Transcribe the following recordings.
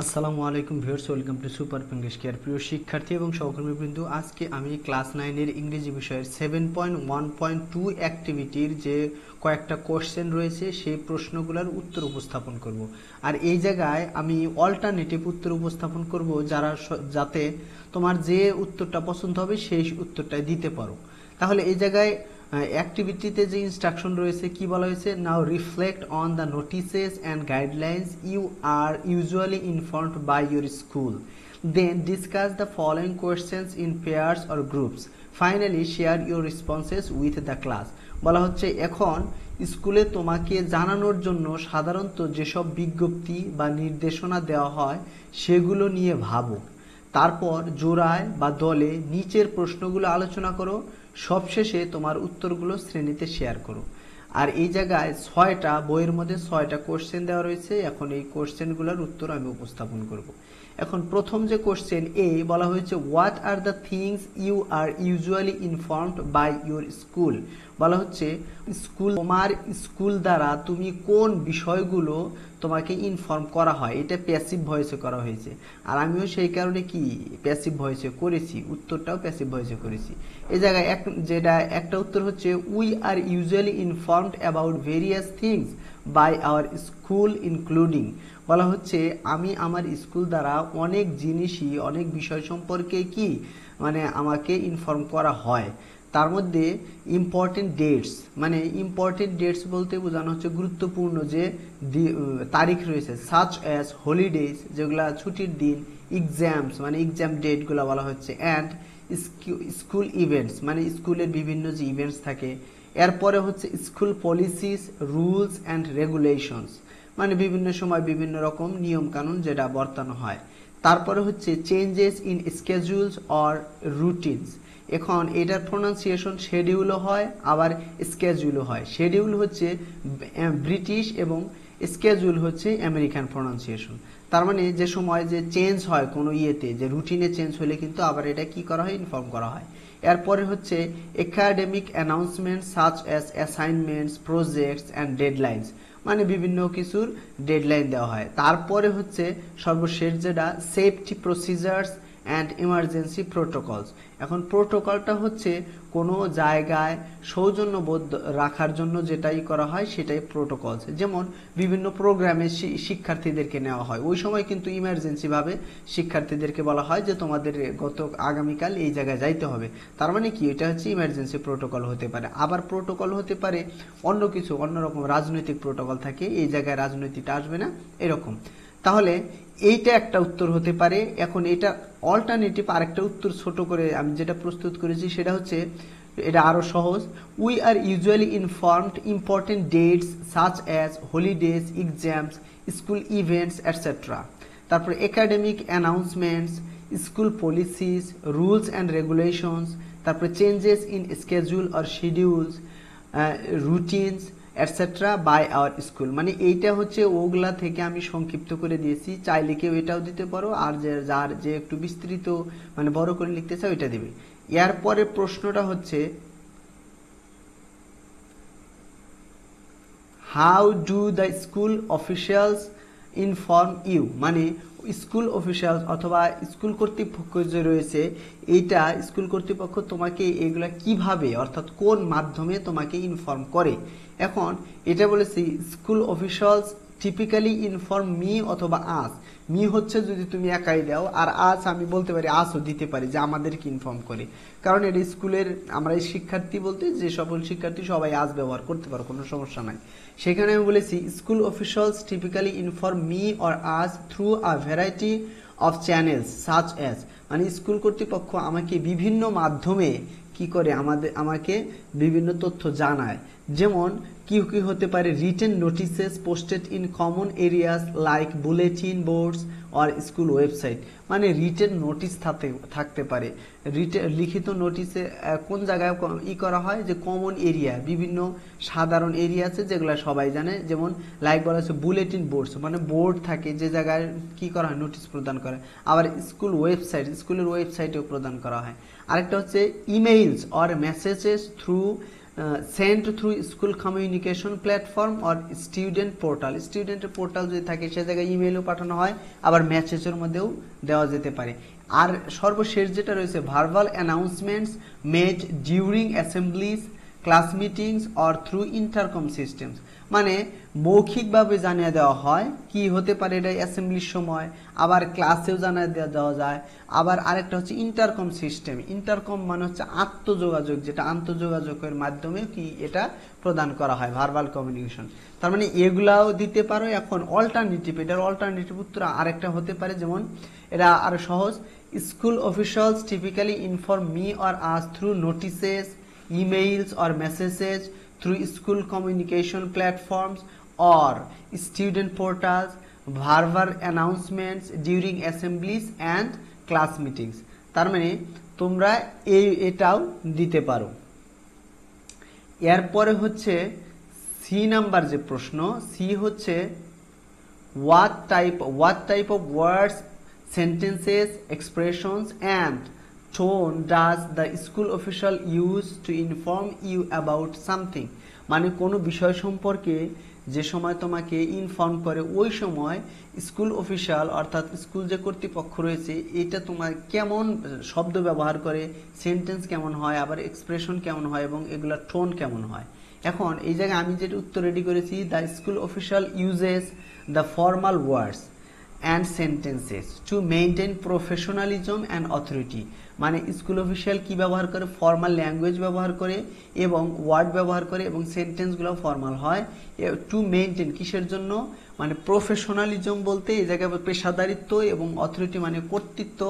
আসসালামু আলাইকুম viewers welcome to super English care প্রিয় শিক্ষার্থী এবং সহকর্মীবৃন্দ আজকে আমি ক্লাস নাইনের ইংরেজি বিষয়ের seven point one point two অ্যাক্টিভিটির যে কয়েকটা কোশ্চেন রয়েছে সেই প্রশ্নগুলোর উত্তর উপস্থাপন করব আর এই জায়গায় আমি অল্টারনেটিভ উত্তর উপস্থাপন করব যারা যাতে তোমার যে উত্তরটা পছন্দ হবে সেই উত্তরটাই দিতে পারো তাহলে এই জায়গায় অ্যাক্টিভিটিতে যে ইনস্ট্রাকশন রয়েছে কি বলা হয়েছে now reflect on the notices and guidelines you are usually informed by your school then discuss the following questions in pairs or groups finally share your responses with the class বলা হচ্ছে এখন স্কুলে তোমাকে জানানোর জন্য সাধারণত যেসব বিজ্ঞপ্তি বা নির্দেশনা দেওয়া হয় সেগুলো নিয়ে ভাবো তারপর জোড়ায় বা দলে নিচের প্রশ্নগুলো আলোচনা করো সবশেষে তোমার উত্তরগুলো শ্রেণীতে শেয়ার করো আর এই জায়গায় ছয়টা বইয়ের মধ্যে ছয়টা কোশ্চেন দেওয়া রয়েছে এখন এই কোশ্চেনগুলোর উত্তর আমি উপস্থাপন করব এখন প্রথম যে কোশ্চেন এ বলা হয়েছে what are the things you are usually informed by your school বলা হচ্ছে স্কুল তোমার স্কুল দ্বারা তুমি কোন বিষয়গুলো তোমাকে ইনফর্ম করা হয় এটা প্যাসিভ ভয়েসে করা হয়েছে আর আমিও সেই কারণে কি প্যাসিভ ভয়েসে করেছি উত্তরটাও প্যাসিভ ভয়েসে করেছি এ জায়গায় এক যেটা একটা উত্তর হচ্ছে we are usually informed about various things by our school including বলা হচ্ছে আমি আমার স্কুল দ্বারা অনেক জিনিসই অনেক বিষয় সম্পর্কে কি মানে আমাকে ইনফর্ম করা হয় তার মধ্যে ইম্পর্টেন্ট ডেটস মানে ইম্পর্টেন্ট ডেটস বলতে বোঝানো হচ্ছে গুরুত্বপূর্ণ যে তারিখ রয়েছে সাচ অ্যাজ হলিডেজ যেগুলো ছুটির দিন এক্সামস মানে এক্সাম ডেটগুলো বলা হচ্ছে অ্যান্ড স্কুল ইভেন্টস মানে স্কুলের বিভিন্ন যে ইভেন্টস থাকে এরপরে হচ্ছে school policies rules and regulations মানে বিভিন্ন সময় বিভিন্ন রকম নিয়ম কানুন যেটা বর্তানো হয় তারপরে হচ্ছে changes in schedules or routines এখন এটার প্রোনাউন্সিয়েশন শেডিউলও হয় আবার স্কেজুলও হয় শেডিউল হচ্ছে ব্রিটিশ এবং স্কেজুল হচ্ছে আমেরিকান প্রোনাউন্সিয়েশন তার মানে যে সময় যে চেঞ্জ হয় কোনো ইয়েতে যে রুটিনে চেঞ্জ হলে কিন্তু আবার এটা কি করা হয় ইনফর্ম করা হয় এরপরে হচ্ছে academic announcement such as assignments projects and deadlines মানে বিভিন্ন কিছুর ডেডলাইন দেওয়া হয় তারপরে হচ্ছে সর্বশেষ যেটা safety procedures and emergency protocols এখন প্রোটোকলটা হচ্ছে কোনো জায়গায় সৌজন্যবোধ রাখার জন্য যেটাই করা হয় সেটাই প্রোটোকলস যেমন বিভিন্ন প্রোগ্রামে শিক্ষার্থীদেরকে নেওয়া হয় ওই সময় কিন্তু ইমার্জেন্সিভাবে শিক্ষার্থীদেরকে বলা হয় যে তোমাদের গত আগামীকাল এই জায়গায় যাইতে হবে তার মানে কি এটা হচ্ছে ইমার্জেন্সি প্রোটোকল হতে পারে আবার প্রোটোকল হতে পারে অন্য কিছু অন্যরকম রাজনৈতিক প্রোটোকল থাকে এই জায়গায় রাজনৈতিকটা আসবে না এরকম তাহলে এইটা একটা উত্তর হতে পারে এখন এটা অল্টারনেটিভ আরেকটা উত্তর ছোট করে আমি যেটা প্রস্তুত করেছি সেটা হচ্ছে এটা আরও সহজ we are usually informed important dates such as holidays exams school events etcetera তারপর academic announcements school policies rules and regulations তারপরে চেঞ্জেস ইন স্কেজুল আর schedules routines etcetera by our school মানে এইটা হচ্ছে ওগুলা থেকে আমি সংক্ষিপ্ত করে দিয়েছি চাইলে কেউ এটাও দিতে পারো আর যে যার যে একটু বিস্তৃত মানে বড় করে লিখতে চাও এটা দেবে এর পরে প্রশ্নটা হচ্ছে how do the school officials inform you মানে স্কুল অফিসিয়াল অথবা স্কুল কর্তৃপক্ষ যে রয়েছে এইটা স্কুল কর্তৃপক্ষ তোমাকে এগুলা কিভাবে অর্থাৎ কোন মাধ্যমে তোমাকে ইনফর্ম করে এখন এটা বলেছি school officials typically inform me অথবা আস মি হচ্ছে যদি তুমি একাই দাও আর আজ আমি বলতে পারি আজও দিতে পারি যে আমাদেরকে ইনফর্ম করে কারণ এটা স্কুলের আমরা এই শিক্ষার্থী বলতে যে সকল শিক্ষার্থী সবাই আজ ব্যবহার করতে পারো কোনো সমস্যা নাই সেখানে আমি বলেছি school officials typically inform me or us through a variety of channels such as মানে স্কুল কর্তৃপক্ষ আমাকে বিভিন্ন মাধ্যমে কি করে আমাদের আমাকে বিভিন্ন তথ্য জানায় যেমন কি কি হতে পারে written notices posted in common areas like bulletin boards or school website মানে রিটেন নোটিস থাকতে থাকতে পারে লিখিত নোটিসে কোন জায়গায় ই করা হয় যে কমন এরিয়া বিভিন্ন সাধারণ এরিয়া আছে যেগুলো সবাই জানে যেমন লাইক বলা হচ্ছে বুলেটিন বোর্ডস মানে বোর্ড থাকে যে জায়গায় কি করা হয় নোটিস প্রদান করা আবার স্কুল ওয়েবসাইট স্কুলের ওয়েবসাইটেও প্রদান করা হয় আরেকটা হচ্ছে emails or messages through sent through school communication platform or student portal স্টুডেন্টের পোর্টাল যদি থাকে সে জায়গায় ইমেলও পাঠানো হয় আবার মেসেজের মধ্যেও দেওয়া যেতে পারে আর সর্বশেষ যেটা রয়েছে verbal announcements made during assemblies class meetings or through intercom systems মানে মৌখিকভাবে জানিয়ে দেওয়া হয় কি হতে পারে এটা অ্যাসেম্বলির সময় আবার ক্লাসেও জানিয়ে দেওয়া দেওয়া যায় আবার আরেকটা হচ্ছে ইন্টারকম সিস্টেম ইন্টারকম মানে হচ্ছে আত্মযোগাযোগ যেটা আন্তঃযোগাযোগের মাধ্যমে কি এটা প্রদান করা হয় ভার্বাল কমিউনিকেশন তার মানে এগুলাও দিতে পারো এখন অল্টারনেটিভ এটার অল্টারনেটিভ উত্তর আরেকটা হতে পারে যেমন এটা আরও সহজ school officials typically inform me or us through notices emails or messages through school communication platforms or student portals, verbal announcements during assemblies and class meetings. তার মানে তোমরা এই এটাও দিতে পারো এরপরে হচ্ছে সি নাম্বার যে প্রশ্ন সি হচ্ছে what type what type of words sentences expressions and tone does the school official use to inform you about something মানে কোনো বিষয় সম্পর্কে যে সময় তোমাকে ইনফর্ম করে ওই সময় স্কুল অফিসিয়াল অর্থাৎ স্কুল যে কর্তৃপক্ষ রয়েছে এটা তোমার কেমন শব্দ ব্যবহার করে সেন্টেন্স কেমন হয় আবার এক্সপ্রেশন কেমন হয় এবং এগুলোর টোন কেমন হয় এখন এই জায়গায় আমি যেটা উত্তর রেডি করেছি the school official uses the formal words and sentences to maintain professionalism and authority মানে স্কুল অফিসিয়াল কি ব্যবহার করে ফর্মাল ল্যাঙ্গুয়েজ ব্যবহার করে এবং ওয়ার্ড ব্যবহার করে এবং সেন্টেন্সগুলো ফর্মাল হয় টু মেনটেন কিসের জন্য মানে প্রফেশনালিজম বলতে এই জায়গায় পেশাদারিত্ব এবং অথরিটি মানে কর্তৃত্ব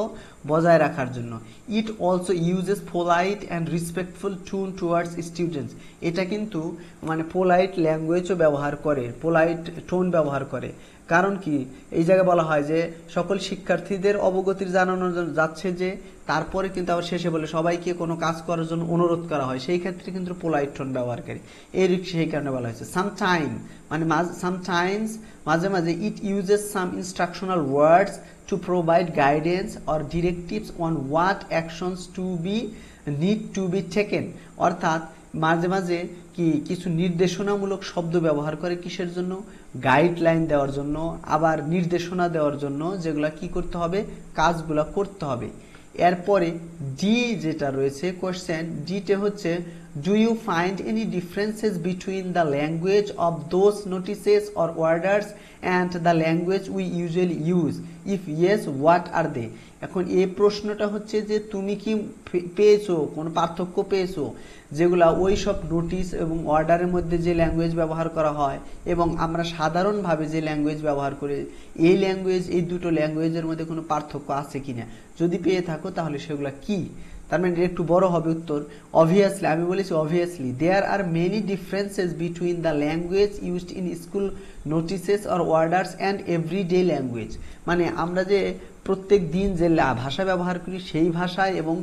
বজায় রাখার জন্য it also uses polite and respectful tone towards students এটা কিন্তু মানে পোলাইট ল্যাঙ্গুয়েজও ব্যবহার করে পোলাইট টোন ব্যবহার করে কারণ কি এই জায়গায় বলা হয় যে সকল শিক্ষার্থীদের অবগতির জানানো যাচ্ছে যে তারপরে কিন্তু আবার শেষে বলে সবাইকে কোনো কাজ করার জন্য অনুরোধ করা হয় সেই ক্ষেত্রে কিন্তু পোলাইট্রন ব্যবহারকারী এই এর সেই কারণে বলা হয়েছে সাম টাইম মানে সাম টাইমস মাঝে মাঝে it uses some instructional words to provide guidance or directives on what actions to be need to be taken অর্থাৎ মাঝে মাঝে কি কিছু নির্দেশনামূলক শব্দ ব্যবহার করে কিসের জন্য গাইডলাইন দেওয়ার জন্য আবার নির্দেশনা দেওয়ার জন্য যেগুলো কি করতে হবে কাজগুলো করতে হবে এরপরে ডি যেটা রয়েছে কোশ্চেন ডিটে হচ্ছে Do you find any differences between the language of those notices or orders and the language we usually use? If yes, what are they? এখন এই প্রশ্নটা হচ্ছে যে তুমি কি পেয়েছো কোন পার্থক্য পেয়েছো যেগুলা ওই সব নোটিস এবং অর্ডারের মধ্যে যে ল্যাঙ্গুয়েজ ব্যবহার করা হয় এবং আমরা সাধারণভাবে যে ল্যাঙ্গুয়েজ ব্যবহার করি এই ল্যাঙ্গুয়েজ এই দুটো ল্যাঙ্গুয়েজের মধ্যে কোনো পার্থক্য আছে কিনা যদি পেয়ে থাকো তাহলে সেগুলা কী তার মানে এটা একটু বড় হবে উত্তর অবভিয়াসলি আমি বলেছি obviously there are many differences between the language used in school notices or orders and everyday language মানে আমরা যে প্রত্যেক দিন যে ভাষা ব্যবহার করি সেই ভাষায় এবং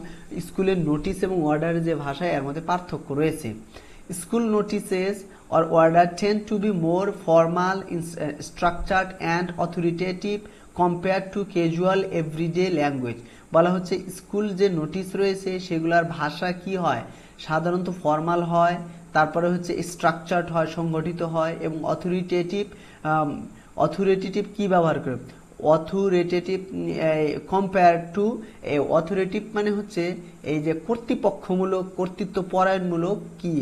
স্কুলের নোটিস এবং ওয়ার্ডারের যে ভাষায় এর মধ্যে পার্থক্য রয়েছে school notices or order tend to be more formal structured and authoritative compare to casual everyday language বলা হচ্ছে স্কুল যে নোটিশ রয়েছে সেগুলোর ভাষা কি হয় সাধারণত ফর্মাল হয় তারপরে হচ্ছে স্ট্রাকচার্ড হয় সংগঠিত হয় এবং অথরিটেটিভ অথরিটেটিভ um, কি ব্যবহার করে অথরিটেটিভ কম্পেয়ার টু অথরিটিভ মানে হচ্ছে এই যে কর্তৃপক্ষমূলক কর্তৃত্বপরায়ণমূলক কি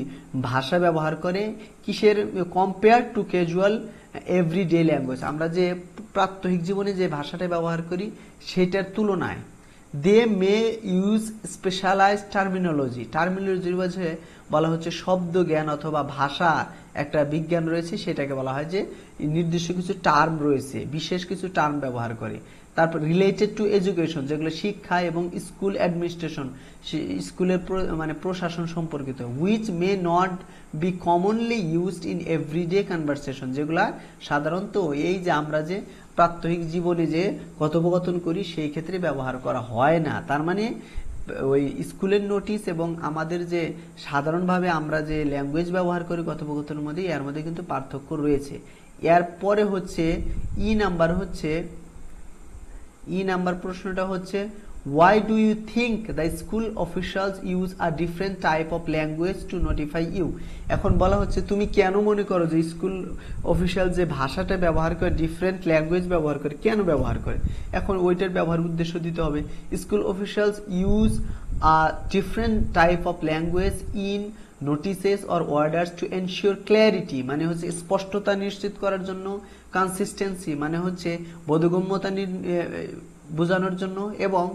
ভাষা ব্যবহার করে কিসের compare to casual everyday language আমরা যে প্রাত্যহিক জীবনে যে ভাষাটা ব্যবহার করি সেটার তুলনায় they may use specialize terminology terminology মাঝে বলা হচ্ছে শব্দ জ্ঞান অথবা ভাষা একটা বিজ্ঞান রয়েছে সেটাকে বলা হয় যে নির্দিষ্ট কিছু টার্ম রয়েছে বিশেষ কিছু টার্ম ব্যবহার করে তারপর রিলেটেড টু এডুকেশন যেগুলো শিক্ষা এবং স্কুল অ্যাডমিনিস্ট্রেশন স্কুলের মানে প্রশাসন সম্পর্কিত which may not be commonly used in everyday conversation যেগুলা সাধারণত এই যে আমরা যে প্রাত্যহিক জীবনে যে কথোপকথন করি সেই ক্ষেত্রে ব্যবহার করা হয় না তার মানে ওই স্কুলের নোটিশ এবং আমাদের যে সাধারণভাবে আমরা যে ল্যাঙ্গুয়েজ ব্যবহার করি কথোপকথনের মধ্যে এর মধ্যে কিন্তু পার্থক্য রয়েছে এরপরে হচ্ছে ই e নাম্বার হচ্ছে ই e নাম্বার প্রশ্নটা হচ্ছে why do you think the school officials use a different type of language to notify you এখন বলা হচ্ছে তুমি কেন মনে করো যে স্কুল অফিসিয়াল যে ভাষাটা ব্যবহার করে ডিফারেন্ট ল্যাঙ্গুয়েজ ব্যবহার করে কেন ব্যবহার করে এখন ওইটার ব্যবহার উদ্দেশ্য দিতে হবে school officials use a different type of language in notices or orders to ensure clarity মানে হচ্ছে স্পষ্টতা নিশ্চিত করার জন্য কনসিস্টেন্সি মানে হচ্ছে বোধগম্যতা বোঝানোর জন্য এবং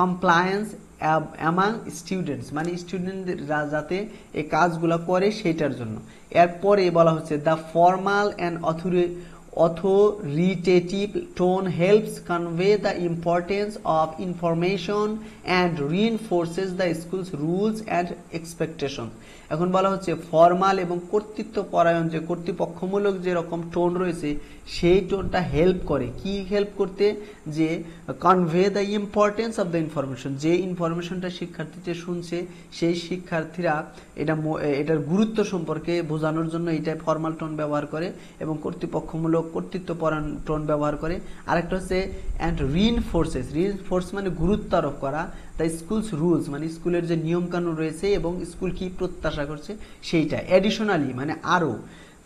কমপ্লায়েন্স অ্যামাং স্টুডেন্টস মানে স্টুডেন্টরা যাতে এই কাজগুলো করে সেটার জন্য এরপরে বলা হচ্ছে the formal and author authoritative tone helps convey the importance of information and reinforces the school's rules and expectation এখন বলা হচ্ছে ফর্মাল এবং কর্তৃত্ব পরায়ণ যে কর্তৃপক্ষমূলক যেরকম টোন রয়েছে সেই টোনটা হেল্প করে কি হেল্প করতে যে convey the importance of the information যে ইনফরমেশনটা শিক্ষার্থীতে শুনছে সেই শিক্ষার্থীরা এটা এটার গুরুত্ব সম্পর্কে বোঝানোর জন্য এটা ফর্মাল টোন ব্যবহার করে এবং কর্তৃপক্ষমূলক কর্তৃত্বপরায়ণ টোন ব্যবহার করে আরেকটা হচ্ছে অ্যান্ড রিইনফোর্সেস রিইনফোর্স মানে গুরুত্ব আরোপ করা দ্য স্কুলস রুলস মানে স্কুলের যে নিয়মকানুন রয়েছে এবং স্কুল কি প্রত্যাশা করছে সেইটা অ্যাডিশনালি মানে আরও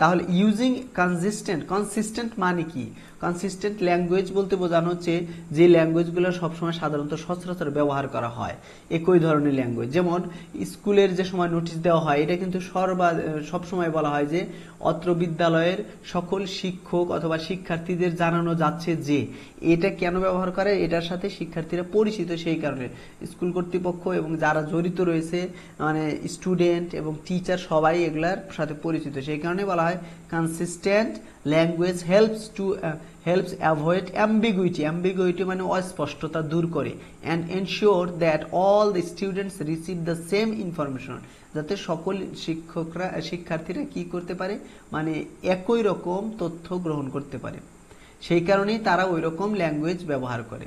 তাহলে ইউজিং কনসিস্টেন্ট কনসিস্টেন্ট মানে কি কনসিস্টেন্ট ল্যাঙ্গুয়েজ বলতে বোঝানো হচ্ছে যে ল্যাঙ্গুয়েজগুলো সবসময় সাধারণত সচরাচর ব্যবহার করা হয় একই ধরনের ল্যাঙ্গুয়েজ যেমন স্কুলের যে সময় নোটিশ দেওয়া হয় এটা কিন্তু সর্বা সবসময় বলা হয় যে অত্র বিদ্যালয়ের সকল শিক্ষক অথবা শিক্ষার্থীদের জানানো যাচ্ছে যে এটা কেন ব্যবহার করে এটার সাথে শিক্ষার্থীরা পরিচিত সেই কারণে স্কুল কর্তৃপক্ষ এবং যারা জড়িত রয়েছে মানে স্টুডেন্ট এবং টিচার সবাই এগুলার সাথে পরিচিত সেই কারণে বলা হয় consistent language helps to helps avoid ambiguity ambiguity মানে অস্পষ্টতা দূর করে and ensure that all the students receive the same information যাতে সকল শিক্ষকরা শিক্ষার্থীরা কি করতে পারে মানে একই রকম তথ্য গ্রহণ করতে পারে সেই কারণেই তারা ওই রকম ল্যাঙ্গুয়েজ ব্যবহার করে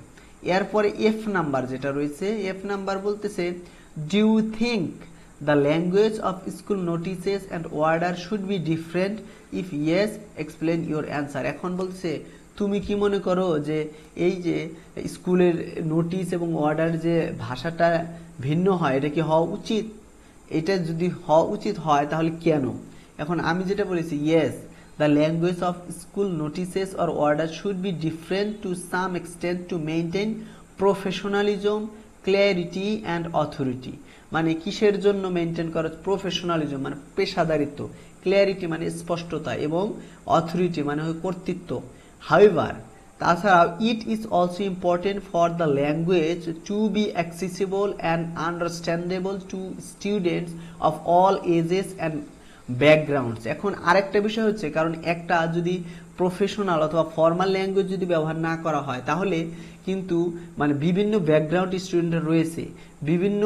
এরপরে এফ নাম্বার যেটা রয়েছে এফ নাম্বার বলতেছে do you think the language of school notices and order should be different if yes explain your answer এখন বলছে তুমি কি মনে করো যে এই যে স্কুলের নোটিস এবং ওয়ার্ডার যে ভাষাটা ভিন্ন হয় এটা কি হওয়া উচিত এটা যদি হওয়া উচিত হয় তাহলে কেন এখন আমি যেটা বলেছি yes the language of school notices or order should be different to some extent to maintain professionalism clarity and authority মানে কিসের জন্য মেনটেন করা প্রফেশনালিজম মানে পেশাদারিত্ব ক্লিয়ারিটি মানে স্পষ্টতা এবং অথরিটি মানে কর্তৃত্ব হাইভার তাছাড়াও it is also important for the language to be accessible and understandable to students of all ages and backgrounds এখন আরেকটা বিষয় হচ্ছে কারণ একটা যদি প্রফেশনাল অথবা ফর্মাল ল্যাঙ্গুয়েজ যদি ব্যবহার না করা হয় তাহলে কিন্তু মানে বিভিন্ন ব্যাকগ্রাউন্ড স্টুডেন্টরা রয়েছে বিভিন্ন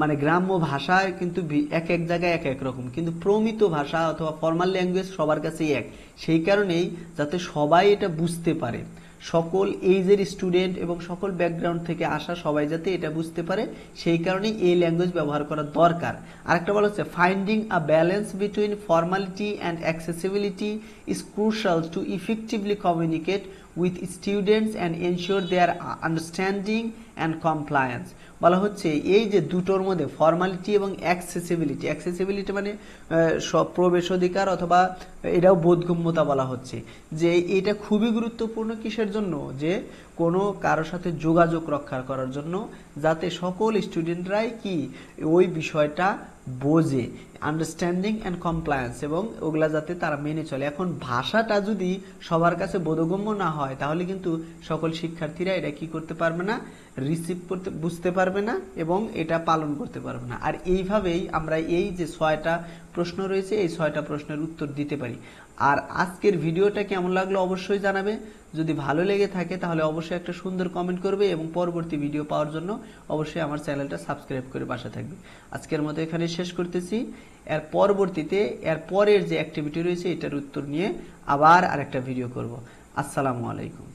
মানে গ্রাম্য ভাষায় কিন্তু এক এক জায়গায় এক এক রকম কিন্তু প্রমিত ভাষা অথবা ফর্মাল ল্যাঙ্গুয়েজ সবার কাছেই এক সেই কারণেই যাতে সবাই এটা বুঝতে পারে সকল এইজের স্টুডেন্ট এবং সকল ব্যাকগ্রাউন্ড থেকে আসা সবাই যাতে এটা বুঝতে পারে সেই কারণে এই ল্যাঙ্গুয়েজ ব্যবহার করা দরকার আরেকটা বলা হচ্ছে finding a balance between formality and accessibility is crucial to effectively communicate with students and ensure their understanding and compliance বলা হচ্ছে এই যে দুটোর মধ্যে ফর্মালিটি এবং অ্যাক্সেসিবিলিটি অ্যাক্সেসিবিলিটি মানে সব প্রবেশ অধিকার অথবা এটাও বোধগম্যতা বলা হচ্ছে যে এটা খুবই গুরুত্বপূর্ণ কিসের জন্য যে কোনো কারোর সাথে যোগাযোগ রক্ষা করার জন্য যাতে সকল স্টুডেন্টরাই কি ওই বিষয়টা বোঝে আন্ডারস্ট্যান্ডিং অ্যান্ড কমপ্লায়েন্স এবং ওগুলা যাতে তারা মেনে চলে এখন ভাষাটা যদি সবার কাছে বোধগম্য না হয় তাহলে কিন্তু সকল শিক্ষার্থীরা এটা কি করতে পারবে না রিসিভ করতে বুঝতে পারবে না এবং এটা পালন করতে পারবে না আর এইভাবেই আমরা এই যে ছয়টা প্রশ্ন রয়েছে এই ছয়টা প্রশ্নের উত্তর দিতে পারি আর আজকের ভিডিওটা কেমন লাগলো অবশ্যই জানাবে যদি ভালো লেগে থাকে তাহলে অবশ্যই একটা সুন্দর কমেন্ট করবে এবং পরবর্তী ভিডিও পাওয়ার জন্য অবশ্যই আমার চ্যানেলটা সাবস্ক্রাইব করে বাসা থাকবে আজকের মতো এখানে শেষ করতেছি এর পরবর্তীতে এর পরের যে অ্যাক্টিভিটি রয়েছে এটার উত্তর নিয়ে আবার আর একটা ভিডিও করব আসসালামু আলাইকুম